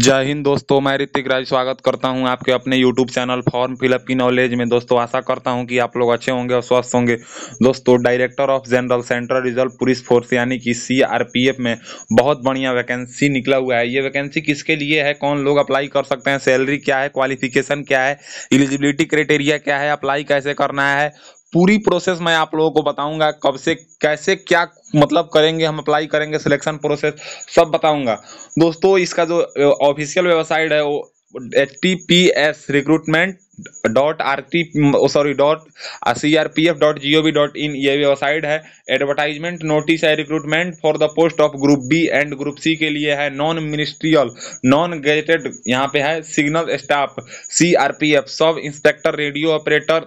जय हिंद दोस्तों मैं ऋतिक राज स्वागत करता हूं आपके अपने यूट्यूब चैनल फॉर्म फिलअप की नॉलेज में दोस्तों आशा करता हूं कि आप लोग अच्छे होंगे और स्वस्थ होंगे दोस्तों director of general central reserve police force यानी कि सीआरपीएफ में बहुत बढ़िया वैकेंसी निकला हुआ है ये वैकेंसी किसके लिए है कौन लोग अप्लाई कर सकते हैं सैलरी क्या है क्वालिफिकेशन क्या है एलिजिबिलिटी क्राइटेरिया क्या है अप्लाई कैसे करना है पूरी प्रोसेस मैं आप लोगों को बताऊंगा कब से कैसे क्या मतलब करेंगे हम अप्लाई करेंगे सिलेक्शन प्रोसेस सब बताऊंगा दोस्तों इसका जो ऑफिशियल वेबसाइट है वो H T P S recruitment dot R T sorry dot C R P F dot G O V dot in ये वेबसाइट है एडवर्टाइजमेंट नोटिस है recruitment for the post of group B and group C के लिए है non ministerial non gazetted यहाँ पे है signal staff C R P F sub inspector radio operator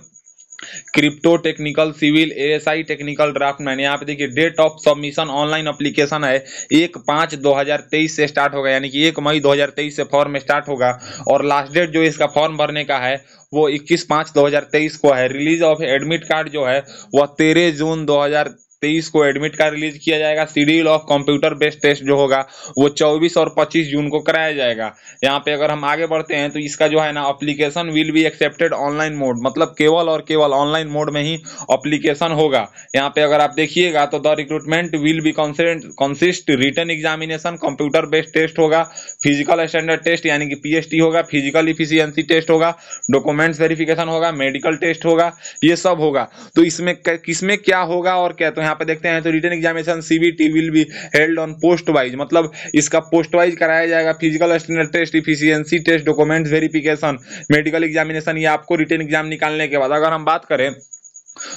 crypto technical civil ASI technical draughtsman यहाँ पे देखिए date of submission online application है एक पाँच 2023 से स्टार्ट होगा यानी कि एक मई 2023 से फॉर्म स्टार्ट होगा और लास्ट डेट जो इसका फॉर्म भरने का है वो 21 पाँच 2023 को है रिलीज ऑफ एडमिट कार्ड जो है वह तेरह जून 2023 तेईस को एडमिट कार्ड रिलीज किया जाएगा schedule of computer based test जो होगा वो चौबीस और पच्चीस जून को कराया जाएगा यहाँ पे अगर हम आगे बढ़ते हैं तो इसका जो है ना application will be accepted online mode मतलब केवल और केवल ऑनलाइन मोड में ही अप्लीकेशन होगा यहाँ पे अगर आप देखिएगा तो the recruitment will be consist written examination computer based test होगा फिजिकल स्टैंडर्ड टेस्ट यानी कि पी होगा फिजिकल इफिशियंसी टेस्ट होगा डॉक्यूमेंट्स वेरिफिकेशन होगा मेडिकल टेस्ट होगा ये सब होगा तो इसमें किसमें क्या होगा और क्या तो यहाँ पे देखते हैं तो written examination CBT will be held on post wise मतलब इसका पोस्ट वाइज कराया जाएगा physical standard test efficiency test documents verification medical examination ये आपको रिटर्न एग्जाम निकालने के बाद अगर हम बात करें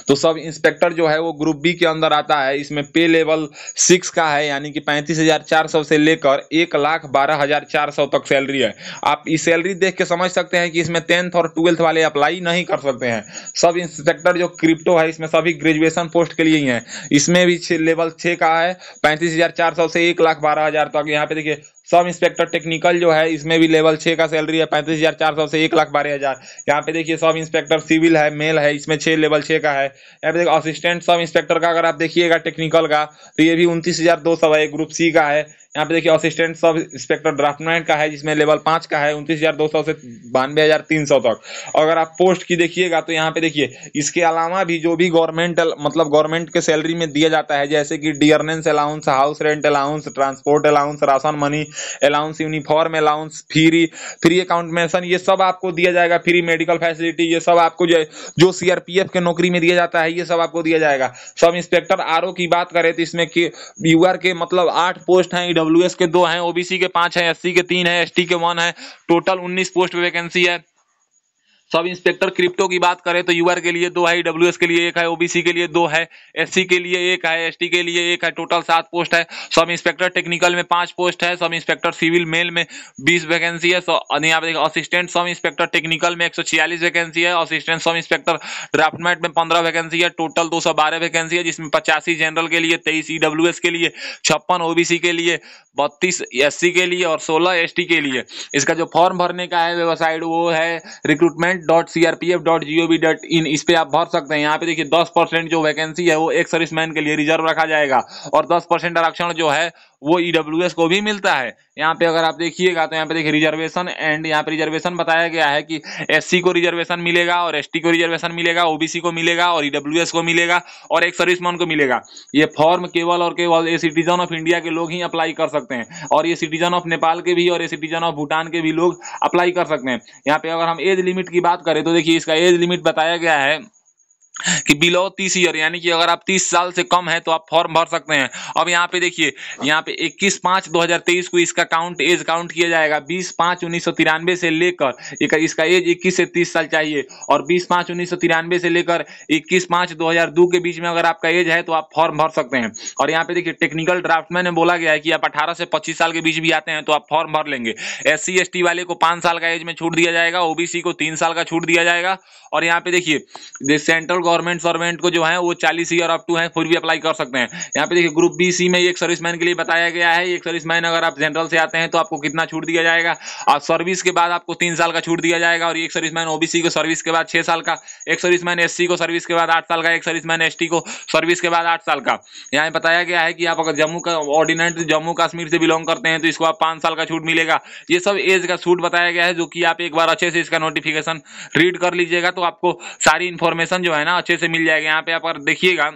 तो सब इंस्पेक्टर जो है वो ग्रुप बी के अंदर आता है इसमें पे लेवल सिक्स का है यानी कि पैंतीस हजार चार सौ से लेकर एक लाख बारह हजार चार सौ तक सैलरी है आप इस सैलरी देख के समझ सकते हैं कि इसमें टेंथ और ट्वेल्थ वाले अप्लाई नहीं कर सकते हैं सब इंस्पेक्टर जो क्रिप्टो है इसमें सभी ग्रेजुएशन पोस्ट के लिए ही है इसमें भी लेवल छः का है पैंतीस हजार चार सौ से एक लाख बारह हजार तक यहाँ पे देखिए सब इंस्पेक्टर टेक्निकल जो है इसमें भी लेवल छः का सैलरी है पैंतीस हज़ार चार सौ से एक लाख बारह हज़ार यहाँ पे देखिए सब इंस्पेक्टर सिविल है मेल है इसमें छः लेवल छः का है यहाँ पे देखिए असिस्टेंट सब इंस्पेक्टर का अगर आप देखिएगा टेक्निकल का तो ये भी उनतीस हज़ार दो सौ है ग्रुप सी का है यहाँ पे देखिए असिस्टेंट सब इंस्पेक्टर ड्राफ्टमैन का है जिसमें लेवल पांच का है उनतीस हजार दो सौ से बानवे हजार तीन सौ तक अगर आप पोस्ट की देखिएगा तो यहाँ पे देखिए इसके अलावा भी जो भी गवर्नमेंट मतलब गवर्नमेंट के सैलरी में दिया जाता है जैसे कि dearness allowance house rent allowance transport allowance ration money allowance uniform allowance free free account ये सब आपको दिया जाएगा फ्री मेडिकल फैसिलिटी ये सब आपको जो सीआरपीएफ के नौकरी में दिया जाता है ये सब आपको दिया जाएगा सब इंस्पेक्टर आर की बात करें तो इसमें यूआर के मतलब आठ पोस्ट हैं डब्ल्यू के दो हैं ओबीसी के पांच हैं एससी के तीन हैं एसटी के वन है टोटल उन्नीस पोस्ट पे वैकेंसी है सब इंस्पेक्टर क्रिप्टो की बात करें तो यूआर के लिए दो है डब्ल्यू के लिए एक है ओबीसी के लिए दो है एससी के लिए एक है एसटी के लिए एक है टोटल सात पोस्ट है सब इंस्पेक्टर टेक्निकल में पांच पोस्ट है सब इंस्पेक्टर सिविल मेल में बीस वैकेंसी है यहाँ पे असिस्टेंट सब इंस्पेक्टर टेक्निकल में एक वैकेंसी है असिस्टेंट सब इंस्पेक्टर ड्राफ्टमेट में पंद्रह वैकेंसी है टोटल दो वैकेंसी है जिसमें पचासी जनरल के लिए तेईस ईडब्ल्यू के लिए छप्पन ओबीसी के लिए बत्तीस एस के लिए और सोलह एस के लिए इसका जो फॉर्म भरने का है वेबसाइट वो है recruitment government dot C R P F dot G O V dot in इस पर आप भर सकते हैं यहाँ पे देखिए दस परसेंट जो वैकेंसी है वो एक सर्विसमैन के लिए रिजर्व रखा जाएगा और दस परसेंट आरक्षण जो है वो ईडब्ल्यू e को भी मिलता है यहाँ पे अगर आप देखिएगा तो यहाँ पे देखिए रिजर्वेशन एंड यहाँ पे रिजर्वेशन बताया गया है कि एस को रिजर्वेशन मिलेगा और एस को रिजर्वेशन मिलेगा ओबीसी को मिलेगा और ईडब्ल्यू e को मिलेगा और एक सर्विसमैन को मिलेगा ये फॉर्म केवल और केवल ए सिटीजन ऑफ इंडिया के लोग ही अप्लाई कर सकते हैं और ये सिटीजन ऑफ नेपाल के भी और ये सिटीजन ऑफ भूटान के भी लोग अप्लाई कर सकते हैं यहाँ पे अगर हम एज लिमिट की बात करें तो देखिए इसका एज लिमिट बताया गया है कि बिलो तीस ईयर यानी कि अगर आप तीस साल से कम है तो आप फॉर्म भर सकते हैं अब यहाँ पे देखिए यहाँ पे इक्कीस पाँच 2023 को इसका काउंट एज काउंट किया जाएगा बीस पाँच उन्नीस सौ तिरानवे से लेकर इसका एज इक्कीस से तीस साल चाहिए और बीस पाँच उन्नीस सौ तिरानवे से लेकर इक्कीस पाँच दो हजार दो के बीच में अगर आपका एज है तो आप फॉर्म भर सकते हैं और यहाँ पे देखिए टेक्निकल ड्राफ्ट में बोला गया है कि आप अठारह से पच्चीस साल के बीच भी आते हैं तो आप फॉर्म भर लेंगे एस सी वाले को पाँच साल का एज में छूट दिया जाएगा ओबीसी को तीन साल का छूट दिया जाएगा और यहाँ पे देखिए सेंट्रल गवर्नमेंट सर्वेंट को जो है वो चालीस ईयर अप टू है फिर भी अप्लाई कर सकते हैं यहाँ पे देखिए ग्रुप बी सी में एक सर्विसमैन के लिए बताया गया है एक सर्विसमैन अगर आप जनरल से आते हैं तो आपको कितना छूट दिया जाएगा और सर्विस के बाद आपको तीन साल का छूट दिया जाएगा और एक सर्विसमैन ओबीसी को सर्विस के बाद छह साल का एक सर्विसमैन एससी को सर्विस के बाद आठ साल का एक सर्विसमैन एसटी को सर्विस के बाद आठ साल का यहाँ बताया गया है कि आप अगर जम्मू का ऑर्डिनेंट जम्मू कश्मीर से बिलोंग करते हैं तो इसको आप पांच साल का छूट मिलेगा ये सब एज का छूट बताया गया है जो कि आप एक बार अच्छे से इसका नोटिफिकेशन रीड कर लीजिएगा तो आपको सारी इन्फॉर्मेशन जो है ना अच्छे से मिल जाएगा यहाँ पे आप अगर देखिएगा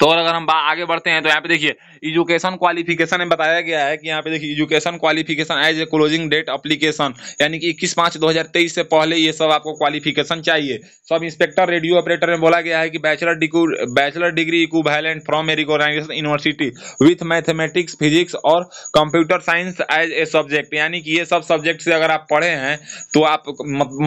तो और अगर हम आगे बढ़ते हैं तो यहाँ पे देखिए एजुकेशन क्वालिफिकेशन में बताया गया है कि यहाँ पे देखिए education qualification as a closing date application यानी कि इक्कीस पांच दो से पहले ये सब आपको क्वालिफिकेशन चाहिए सब इंस्पेक्टर रेडियो ऑपरेटर में बोला गया है कि bachelor degree bachelor degree violent from a university with mathematics physics और computer science as a subject यानी कि ये सब सब्जेक्ट से अगर आप पढ़े हैं तो आप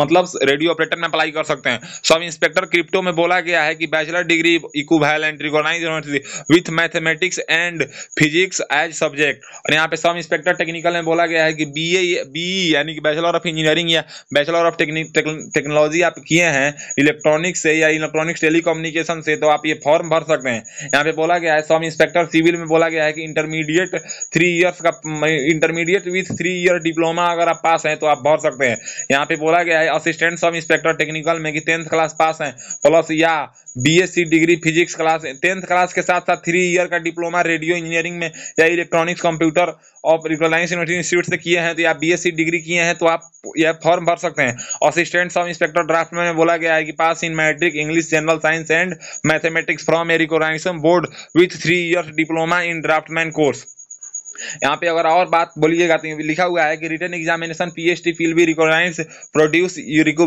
मतलब रेडियो ऑपरेटर में अप्लाई कर सकते हैं सब इंस्पेक्टर क्रिप्टो में बोला गया है कि bachelor degree equivalent recognised university with mathematics and and physics as subject और यहाँ पे सब इंस्पेक्टर टेक्निकल में बोला गया है कि बी ए बी यानी कि बैचलर ऑफ इंजीनियरिंग या बैचलर ऑफ टेक्नोलॉजी आप किए हैं इलेक्ट्रॉनिक्स से या इलेक्ट्रॉनिक्स टेलीकम्युनिकेशन से तो आप ये फॉर्म भर सकते हैं यहाँ पे बोला गया है सब इंस्पेक्टर सिविल में बोला गया है कि इंटरमीडिएट थ्री ईयर्स का intermediate with three year diploma अगर आप पास हैं तो आप भर सकते हैं यहाँ पे बोला गया है असिस्टेंट सब इंस्पेक्टर टेक्निकल में कि टेंथ क्लास पास हैं प्लस या BSc degree physics class tenth class के साथ साथ थ्री ईयर का डिप्लोमा रेडियो इंजीनियरिंग में या इलेक्ट्रॉनिक्स कंप्यूटर और रिकोगनाइज यूनिवर्सिटी इंस्टीट्यूट से किए हैं तो या बीएससी डिग्री किए हैं तो आप यह फॉर्म भर सकते हैं असिस्टेंट सब इंस्पेक्टर ड्राफ्ट में बोला गया है कि pass in matric English general science and mathematics from a recognition board with three year diploma in draughtsman course यहाँ पे अगर और बात बोलिएगा तो लिखा हुआ है कि written examination P H T feel be recognise produce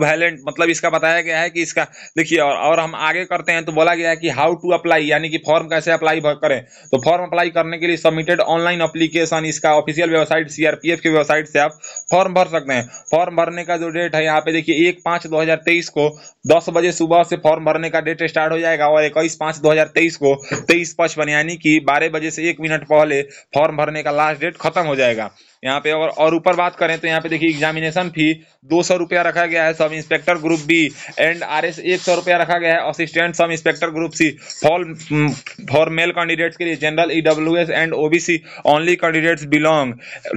valiant मतलब इसका बताया गया है कि इसका देखिए और, और हम आगे करते हैं तो बोला गया है कि हाउ टू अप्लाई यानी कि फॉर्म कैसे अप्लाई करें तो फॉर्म अप्लाई करने के लिए सबमिटेड ऑनलाइन अप्लीकेशन इसका ऑफिशियल वेबसाइट सीआरपीएफ की वेबसाइट से आप फॉर्म भर सकते हैं फॉर्म भरने का जो डेट है यहाँ पे देखिए एक पाँच दो हजार तेईस को दस बजे सुबह से फॉर्म भरने का डेट स्टार्ट हो जाएगा और इक्कीस पाँच दो हजार तेईस को तेईस पचपन यानी कि बारह बजे से एक मिनट पहले फॉर्म भरने का लास्ट डेट खत्म हो जाएगा यहाँ पे और और ऊपर बात करें तो यहाँ पे देखिए एग्जामिनेशन फी दो सौ रुपया रखा गया है sub inspector group B and R S एक सौ रुपया रखा गया है assistant sub inspector group C for for male candidates के लिए general E W S and C only candidates belong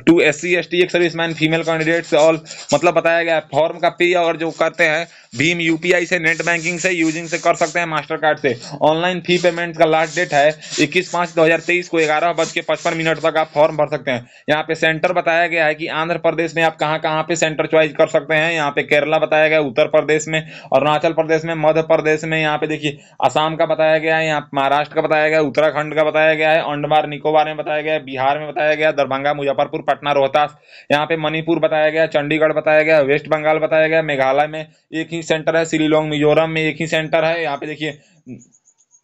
to S C S T ex service man female candidates और मतलब बताया गया है फॉर्म का फी और जो करते हैं भीम आई से नेट बैंकिंग से यूजिंग से कर सकते हैं मास्टर कार्ड से ऑनलाइन फी पेमेंट का लास्ट डेट है इक्कीस पाँच दो हजार तेईस को ग्यारह बज के पचपन मिनट तक आप फॉर्म भर सकते हैं यहाँ पे सेंटर बताया गया है कि आंध्र प्रदेश में आप कहाँ कहाँ पे सेंटर च्वाइस कर सकते हैं यहाँ पे केरला बताया गया उत्तर प्रदेश में अरुणाचल प्रदेश में मध्य प्रदेश में यहाँ पे देखिए आसाम का बताया गया है यहाँ महाराष्ट्र का बताया गया उत्तराखंड का बताया गया है अंडमान निकोबार में बताया गया बिहार में बताया गया दरभंगा मुजफ्फरपुर पटना रोहतास यहाँ पे मणिपुर बताया गया चंडीगढ़ बताया गया वेस्ट बंगाल बताया गया मेघालय में एक ही सेंटर है सिलीलोंग मिजोरम में एक ही सेंटर है यहाँ पे देखिए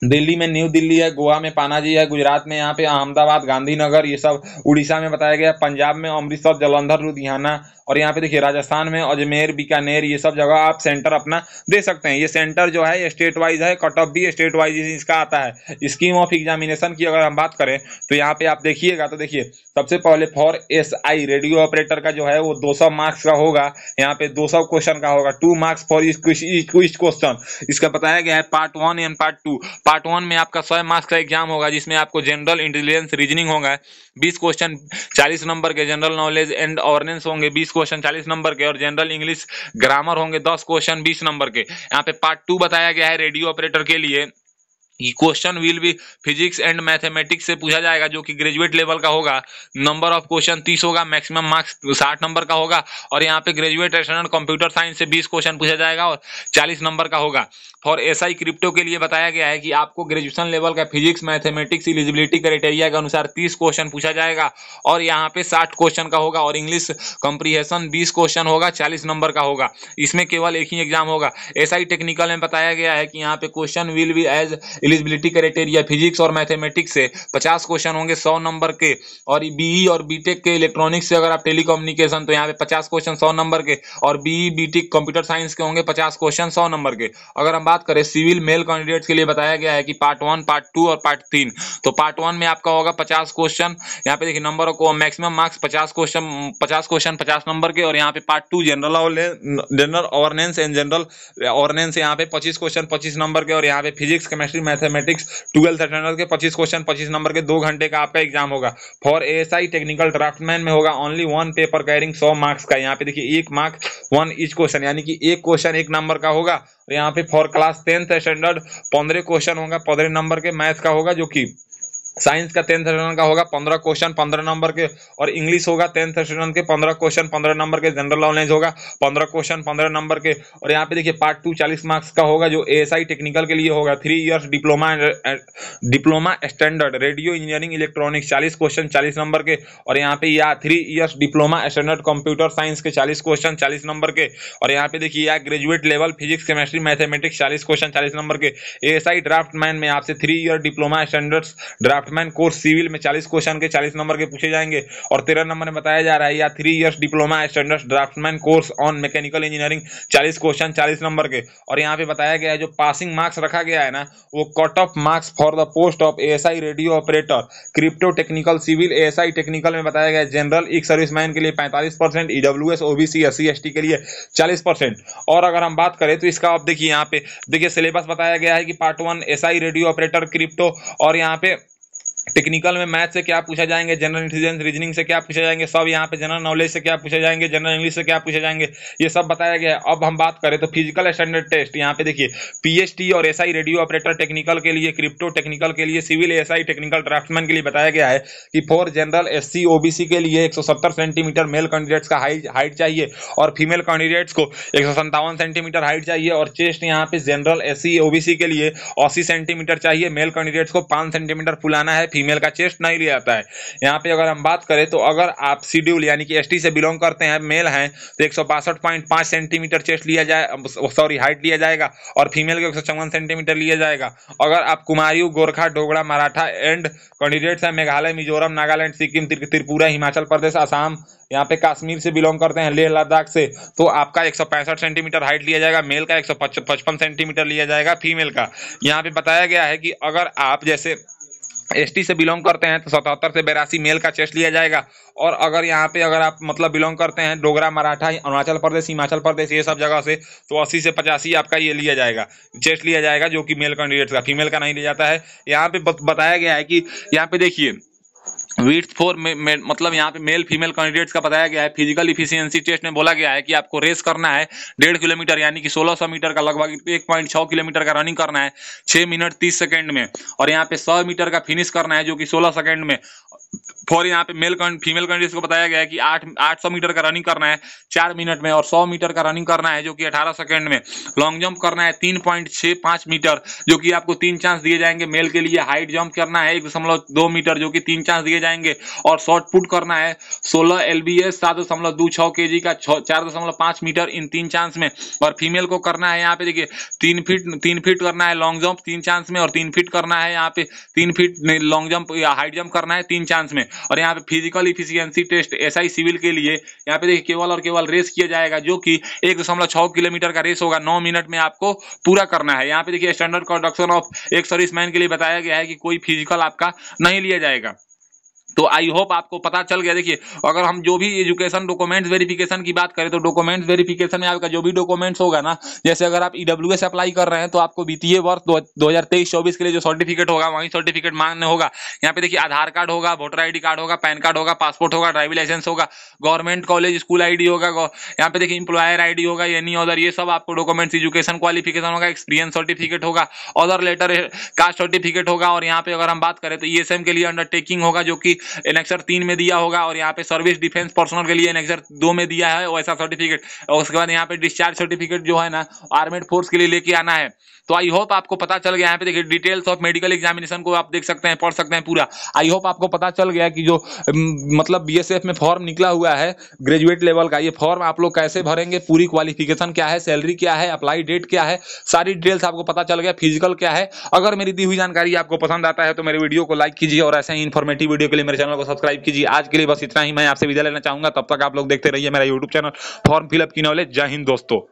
दिल्ली में न्यू दिल्ली है गोवा में पानाजी है गुजरात में यहाँ पे अहमदाबाद गांधीनगर ये सब उड़ीसा में बताया गया पंजाब में अमृतसर जलंधर लुधियाना और यहाँ पे देखिए राजस्थान में अजमेर बीकानेर ये सब जगह आप सेंटर अपना दे सकते हैं ये सेंटर जो है स्टेट वाइज है कट ऑफ भी स्टेट वाइज इसका आता है स्कीम ऑफ एग्जामिनेशन की अगर हम बात करें तो यहाँ पे आप देखिएगा तो देखिए सबसे पहले for S I radio operator का जो है वो 200 मार्क्स का होगा यहाँ पे 200 क्वेश्चन का होगा टू मार्क्स फॉर इक्विस्ट क्वेश्चन इसका बताया गया है part one and part two part one में आपका सौ मार्क्स का एग्जाम होगा जिसमें आपको जनरल इंटेलिजेंस रीजनिंग होगा बीस क्वेश्चन चालीस नंबर के जनरल नॉलेज एंड ऑर्नेंस होंगे बीस क्वेश्चन चालीस नंबर के और जनरल इंग्लिश ग्रामर होंगे दस क्वेश्चन बीस नंबर के यहाँ पे पार्ट टू बताया गया है रेडियो ऑपरेटर के लिए question will be physics and mathematics से पूछा जाएगा जो कि ग्रेजुएट लेवल का होगा नंबर ऑफ क्वेश्चन तीस होगा मैक्सिमम मार्क्स साठ नंबर का होगा और यहाँ पे ग्रेजुएट स्टूडेंट कंप्यूटर साइंस से बीस क्वेश्चन पूछा जाएगा और चालीस नंबर का होगा फॉर एस आई क्रिप्टो के लिए बताया गया है कि आपको ग्रेजुएशन लेवल का फिजिक्स मैथमेटिक्स एलिजिबिलिटी क्राइटेरिया के अनुसार तीस क्वेश्चन पूछा जाएगा और यहाँ पे साठ क्वेश्चन का होगा और इंग्लिश कंप्रीहेशन बीस क्वेश्चन होगा चालीस नंबर का होगा इसमें केवल एक ही एग्जाम होगा एस टेक्निकल में बताया गया है कि यहाँ पे question will be as eligibility criteria physics और मैथमेटिक्स से पचास क्वेश्चन होंगे सौ नंबर के और बीई e और बीटेक के इलेक्ट्रॉनिक्स से अगर आप टेलीकोम्युनिकेशन तो यहाँ पे पचास क्वेश्चन सौ नंबर के और बीई बीटेक कंप्यूटर साइंस के होंगे पचास क्वेश्चन सौ नंबर के अगर हम बात करें सिविल मेल कैंडिडेट्स के लिए बताया गया है कि पार्ट वन पार्ट टू और पार्ट तीन तो पार्ट वन में आपका होगा पचास क्वेश्चन यहाँ पे देखिए नंबर को मैक्सिमम मार्क्स पचास क्वेश्चन पचास क्वेश्चन पचास नंबर के और यहाँ पे part two general general ordnance and general ordnance यहाँ पे पच्चीस क्वेश्चन पच्चीस नंबर के और यहाँ पे physics chemistry mathematics twelfth attender के पच्चीस क्वेश्चन पच्चीस नंबर के दो घंटे का आपका एग्जाम होगा फॉर एएसआई टेक्निकल ड्राफ्टमैन में होगा ओनली वन पेपर कैरिंग सौ मार्क्स का यहाँ पे देखिए एक मार्क्स वन इच क्वेश्चन यानी कि एक क्वेश्चन एक नंबर का होगा और यहाँ पे फॉर क्लास टेंथ स्टैंडर्ड पंद्रह क्वेश्चन होगा पंद्रह नंबर के मैथ का होगा जो कि साइंस का टेंथ सेशन का होगा पंद्रह क्वेश्चन पंद्रह नंबर के और इंग्लिश होगा टेंथ सेशन के पंद्रह क्वेश्चन पंद्रह नंबर के जनरल नॉलेज होगा पंद्रह क्वेश्चन पंद्रह नंबर के और यहाँ पे देखिए पार्ट टू चालीस मार्क्स का होगा जो एएसआई टेक्निकल के लिए होगा three years diploma diploma standard radio engineering electronics चालीस क्वेश्चन चालीस नंबर के और यहाँ पे या three years diploma standard computer science के चालीस क्वेश्चन चालीस नंबर के और यहाँ पे देखिए या graduate level physics chemistry mathematics चालीस क्वेश्चन चालीस नंबर के ए ड्राफ्ट मैन में आपसे three year diploma standards draft craftsman course civil में चालीस क्वेश्चन के चालीस नंबर के पूछे जाएंगे और तेरह नंबर में बताया जा रहा है या three years diploma standard draughtsman course on mechanical engineering चालीस क्वेश्चन चालीस नंबर के और यहाँ पे बताया गया है जो पासिंग मार्क्स रखा गया है ना वो cut off marks for the post of a radio operator crypto technical civil A technical में बताया गया जनरल एक सर्विस के लिए पैंतालीस percent EW S OBC S C के लिए चालीस परसेंट और अगर हम बात करें तो इसका आप देखिए यहाँ पे देखिए सिलेबस बताया गया है कि part one S radio operator crypto और यहाँ पे टेक्निकल में मैथ से क्या पूछा जाएंगे जनरल इंटेलिजेंस रीजनिंग से क्या पूछा जाएंगे सब यहाँ पे जनरल नॉलेज से क्या पूछे जाएंगे जनरल इंग्लिश से क्या पूछे जाएंगे ये सब बताया गया है अब हम बात करें तो फिजिकल स्टैंडर्ड टेस्ट यहाँ पे देखिए पीएचटी और एसआई रेडियो ऑपरेटर टेक्निकल के लिए क्रिप्टो टेक्निकल के लिए सिविल एस टेक्निकल ड्राफ्टमैन के लिए बताया गया है कि फोर जनरल एस सी के लिए एक सेंटीमीटर मेल कैंडिडेट्स का हाइट चाहिए और फीमेल कैंडिडेट्स को एक सेंटीमीटर हाइट चाहिए और चेस्ट यहाँ पे जनरल एस सी के लिए अस्सी सेंटीमीटर चाहिए मेल कैंडिडेट्स को पाँच सेंटीमीटर फुलाना है फीमेल का चेस्ट नहीं लिया जाता है यहाँ पे अगर हम बात करें तो अगर आप शेड्यूल यानी कि एसटी से बिलोंग करते हैं मेल हैं तो एक सेंटीमीटर चेस्ट लिया जाए सॉरी हाइट लिया जाएगा और फीमेल का एक सेंटीमीटर लिया जाएगा अगर आप कुमारी गोरखा डोगरा मराठा एंड कैंडिडेट्स हैं मेघालय मिजोरम नागालैंड सिक्किम त्रिपुरा हिमाचल प्रदेश आसाम यहाँ पे कश्मीर से बिलोंग करते हैं लेह लद्दाख से तो आपका एक सेंटीमीटर हाइट लिया जाएगा मेल का एक सेंटीमीटर लिया जाएगा फीमेल का यहाँ पे बताया गया है कि अगर आप जैसे एसटी से बिलोंग करते हैं तो सतहत्तर से बेरासी मेल का चेस्ट लिया जाएगा और अगर यहाँ पे अगर आप मतलब बिलोंग करते हैं डोगरा मराठा अरुणाचल प्रदेश हिमाचल प्रदेश ये सब जगह से तो अस्सी से पचासी आपका ये लिया जाएगा चेस्ट लिया जाएगा जो कि मेल कैंडिडेट्स का फीमेल का नहीं लिया जाता है यहाँ पे बताया गया है कि यहाँ पे देखिए वीट फोर में, में मतलब यहाँ पे मेल फीमेल कैंडिडेट्स का बताया गया है फिजिकल इफिशियंसी टेस्ट में बोला गया है कि आपको रेस करना है डेढ़ किलोमीटर यानी कि 1600 मीटर का लगभग एक पॉइंट छः किलोमीटर का रनिंग करना है 6 मिनट तीस सेकंड में और यहाँ पे सौ मीटर का फिनिश करना है जो कि सोलह सेकेंड में फॉर यहाँ पे मेल फीमेल कैंडिडेट्स को बताया गया है कि आठ आठ सौ मीटर का रनिंग करना है चार मिनट में और सौ मीटर का रनिंग करना है जो कि अठारह सेकंड में लॉन्ग जंप करना है तीन पॉइंट छः पाँच मीटर जो कि आपको तीन चांस दिए जाएंगे मेल के लिए हाइट जंप करना है एक दशमलव दो मीटर जो कि तीन चांस दिए जाएंगे और शॉर्ट पुट करना है सोलह एल बी एस सात दशमलव दो छः के जी का चार दशमलव पाँच मीटर इन तीन चांस में और फीमेल को करना है यहाँ पे देखिए तीन फीट तीन फीट करना है लॉन्ग जंप तीन चांस में और तीन फीट करना है यहाँ पे तीन फीट लॉन्ग जंप या हाइट जंप करना है तीन चांस एग्जाम्स में और यहाँ पे physical efficiency test SI civil के लिए यहाँ पे देखिए केवल और केवल रेस किया जाएगा जो कि एक दशमलव छः किलोमीटर का रेस होगा नौ मिनट में आपको पूरा करना है यहाँ पे देखिए standard conduction of ex serviceman के लिए बताया गया है कि कोई फिजिकल आपका नहीं लिया जाएगा तो आई होप आपको पता चल गया देखिए अगर हम जो भी एजुकेशन डॉक्यूमेंट्स वेरिफिकेशन की बात करें तो डॉक्यूमेंट्स वेरिफिकेशन में आपका जो भी डॉक्यूमेंट्स होगा ना जैसे अगर आप ईडब्ल्यू एस अप्लाई कर रहे हैं तो आपको वित्तीय वर्ष दो हजार के लिए जो सर्टिफिकेट होगा वहीं सर्टिफिकेट मांगने होगा यहाँ पे देखिए आधार कार्ड होगा वोटर आई कार्ड होगा पैन कार्ड होगा पासपोर्ट होगा ड्राइविंग लाइसेंस होगा गवर्नमेंट कॉलेज स्कूल आई होगा यहाँ पे देखिए इंप्लायर आई होगा एनी अदर ये सब आपको डॉक्यूमेंट्स एजुकेशन क्वालिफिकेशन होगा एक्सपीरियंस सर्टिफिकेट होगा अदर लेटर कास्ट सर्टिफिकेट होगा और यहाँ पे अगर हम बात करें तो ई e के लिए अंडरटेकिंग होगा जो कि एनेक्सर तीन में दिया होगा और यहाँ पे सर्विस डिफेंस पर्सनल के लिए एनेक्सर दो में दिया है वैसा सर्टिफिकेट और उसके बाद यहाँ पे डिस्चार्ज सर्टिफिकेट जो है ना आर्मेड फोर्स के लिए लेके आना है तो आई होप आपको पता चल गया यहाँ पे देखिए डिटेल्स ऑफ मेडिकल एग्जामिनेशन को आप देख सकते हैं पढ़ सकते हैं पूरा आई होप आपको पता चल गया कि जो मतलब बी में फॉर्म निकला हुआ है ग्रेजुएट लेवल का ये फॉर्म आप लोग कैसे भरेंगे पूरी क्वालिफिकेशन क्या है सैलरी क्या है अप्लाई डेट क्या है सारी डिटेल्स आपको पता चल गया फिजिकल क्या है अगर मेरी दी हुई जानकारी आपको पसंद आता है तो मेरे वीडियो को लाइक कीजिए और ऐसे ही इन्फॉर्मेटिव वीडियो के लिए मेरे चैनल को सब्सक्राइब कीजिए आज के लिए बस इतना ही मैं आपसे विदा लेना चाहूंगा तब तक आप लोग देखते रहिए मेरा यूट्यूब चैनल फॉर्म फिलअप की नॉलेज जय हिंद दोस्तों